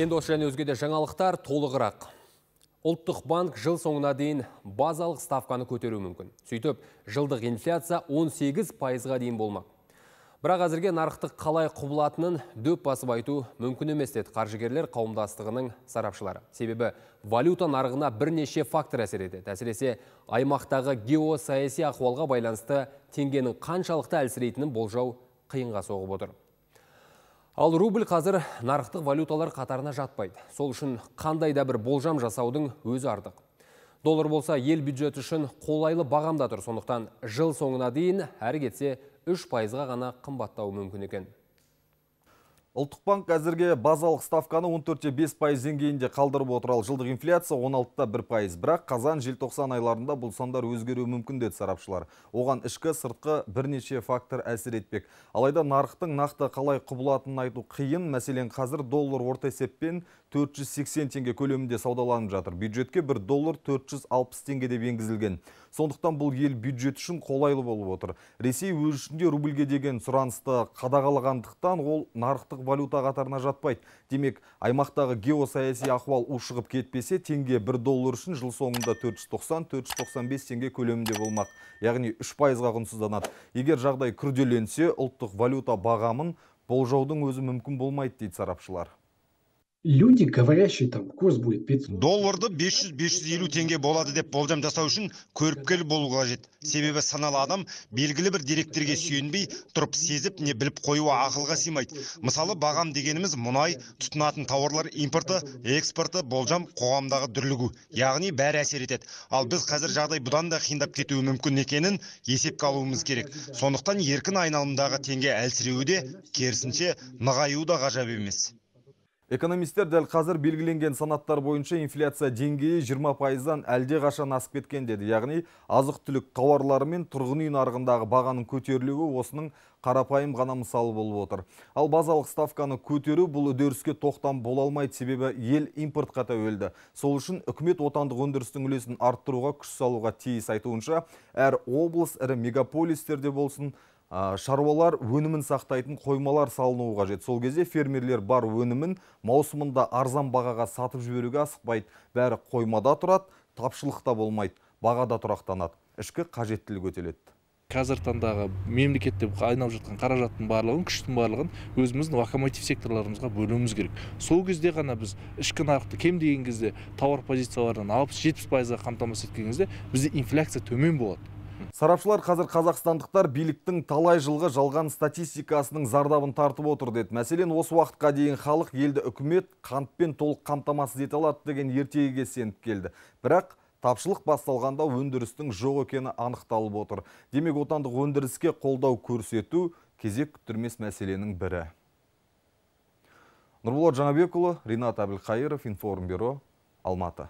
Енді осы және өзге де жаңалықтар толығырақ. Ұлттық банк жыл соңына дейін базалық ставканы көтеру мүмкін. Сөйтіп, жылдық инфляция 18 пайызға дейін болмақ. Бірақ әзірге нарықтық қалай құбылатынын дөп басып айту мүмкін емес қаржыгерлер қауымдастығының сарапшылары. Себебі валюта нарығына бірнеше фактор әсер етеді. Әсіресе аймақтағы геосаяси ахуалға байланысты теңгенің қаншалықты әлсірейтінін болжау қиынға соғып отыр. Ал рубль қазір нарықтық валюталар қатарына жатпайды. Сол үшін қандай да бір болжам жасаудың өзі артық. Доллар болса ел бюджет үшін қолайлы бағамда тұр, сондықтан жыл соңына дейін әргетсе кетсе 3 пайызға ғана қымбаттауы мүмкін екен. Ұлттық банк әзірге базалық ставканы 14 5 пайыз деңгейінде қалдырып отыр ал жылдық инфляция 16-та 1 пайыз. Бірақ қазан 90 айларында бұл сандар өзгеру мүмкін деді сарапшылар. Оған ішкі сыртқы бірнеше фактор әсер етпек. Алайда нарықтың нақты қалай құбылатынын айту қиын. Мәселен, қазір доллар орта есеппен 480 теңге көлемінде саудаланып жатыр. Бюджетке 1 доллар 460 теңге деп енгізілген. Сондықтан бұл ел бюджет үшін қолайлы болып отыр. Ресей өз ішінде рубльге деген сұранысты қадағалағандықтан ол нарықтық валюта қатарына жатпайды. Демек, аймақтағы геосаяси ахуал ушығып кетпесе, теңге 1 доллар үшін жыл соңында 490-495 теңге көлемінде болмақ. Яғни 3 пайызға құнсызданады. Егер жағдай күрделенсе, ұлттық валюта бағамын болжаудың өзі мүмкін болмайды дейді сарапшылар люди говорящие там курс будет 500. долларды 500-550 теңге болады деп болжам жасау үшін көріпкел болу қажет себебі саналы адам белгілі бір деректерге сүйенбей тұрып сезіп не біліп қоюы ақылға сыймайды мысалы бағам дегеніміз мұнай тұтынатын тауарлар импорты экспорты болжам қоғамдағы дүрлігу яғни бәрі әсер етеді ал біз қазір жағдай бұдан да қиындап кетуі мүмкін екенін есепке алуымыз керек сондықтан еркін айналымдағы теңге әлсіреуі де керісінше нығаюы да ғажап емес Экономистер дәл қазір белгіленген санаттар бойынша инфляция деңгейі 20 пайыздан әлде қашан асып кеткен деді. Яғни азық түлік тауарлары мен тұрғын үй нарығындағы бағаның көтерілуі осының қарапайым ғана мысалы болып отыр. Ал базалық ставканы көтеру бұл үдеріске тоқтам бола алмайды себебі ел импортқа тәуелді. Сол үшін үкімет отандық өндірістің үлесін арттыруға күш салуға тиіс айтуынша әр облыс ірі мегаполистерде болсын шаруалар өнімін сақтайтын қоймалар салынуы қажет сол кезде фермерлер бар өнімін маусымында арзан бағаға сатып жіберуге асықпайды бәрі қоймада тұрады тапшылықта болмайды бағада тұрақтанады ішкі қажеттілік өтеледі қазіргі таңдағы мемлекетте айналып жатқан қаражаттың барлығын күштің барлығын өзіміздің локомотив секторларымызға бөлуіміз керек сол кезде ғана біз ішкі нарықты кем деген кезде тауар позицияларынан алпыс жетпіс пайызға қамтамасыз еткен кезде бізде инфляция төмен болады Сарапшылар қазір қазақстандықтар биліктің талай жылғы жалған статистикасының зардабын тартып отыр деді. Мәселен, осы уақытқа дейін халық елді үкімет қантпен толық қамтамасыз ете алады деген ертегіге сеніп келді. Бірақ тапшылық басталғанда өндірістің жоқ екені анықталып отыр. Демек отандық өндіріске қолдау көрсету кезек күттірмес мәселенің бірі. Нұрболат Жаңабекұлы, Ринат Әбілқайыров, Информбюро, Алматы.